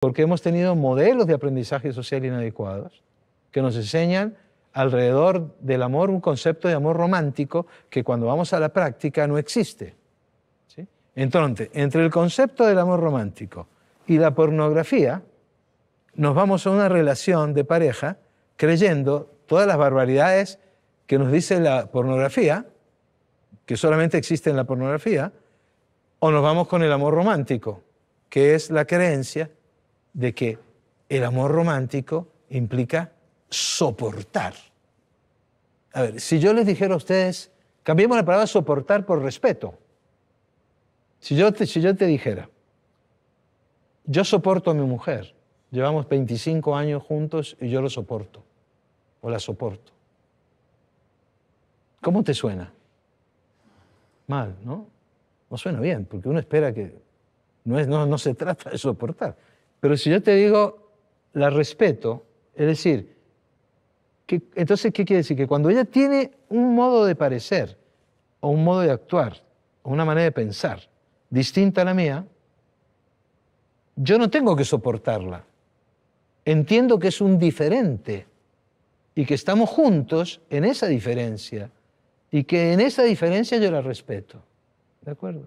porque hemos tenido modelos de aprendizaje social inadecuados que nos enseñan alrededor del amor un concepto de amor romántico que cuando vamos a la práctica no existe. Entonces, entre el concepto del amor romántico y la pornografía, nos vamos a una relación de pareja creyendo todas las barbaridades que nos dice la pornografía, que solamente existe en la pornografía, o nos vamos con el amor romántico, que es la creencia de que el amor romántico implica soportar. A ver, si yo les dijera a ustedes, cambiemos la palabra soportar por respeto. Si yo te, si yo te dijera, yo soporto a mi mujer, llevamos 25 años juntos y yo lo soporto, o la soporto. ¿Cómo te suena? Mal, ¿no? No suena bien, porque uno espera que... No, es, no, no se trata de soportar, pero si yo te digo, la respeto, es decir, que, entonces, ¿qué quiere decir? Que cuando ella tiene un modo de parecer, o un modo de actuar, o una manera de pensar distinta a la mía, yo no tengo que soportarla. Entiendo que es un diferente y que estamos juntos en esa diferencia y que en esa diferencia yo la respeto. ¿De acuerdo?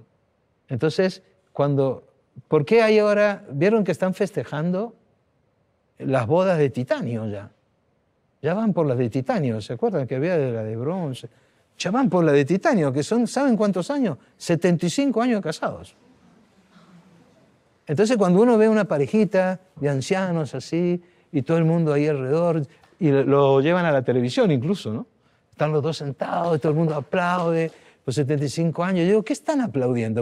Entonces, cuando ¿Por qué hay ahora, vieron que están festejando las bodas de titanio ya? Ya van por las de titanio, ¿se acuerdan que había de la de bronce? Ya van por la de titanio, que son, ¿saben cuántos años? 75 años casados. Entonces cuando uno ve una parejita de ancianos así y todo el mundo ahí alrededor y lo llevan a la televisión incluso, ¿no? Están los dos sentados, todo el mundo aplaude, los 75 años. Yo digo, ¿qué están aplaudiendo?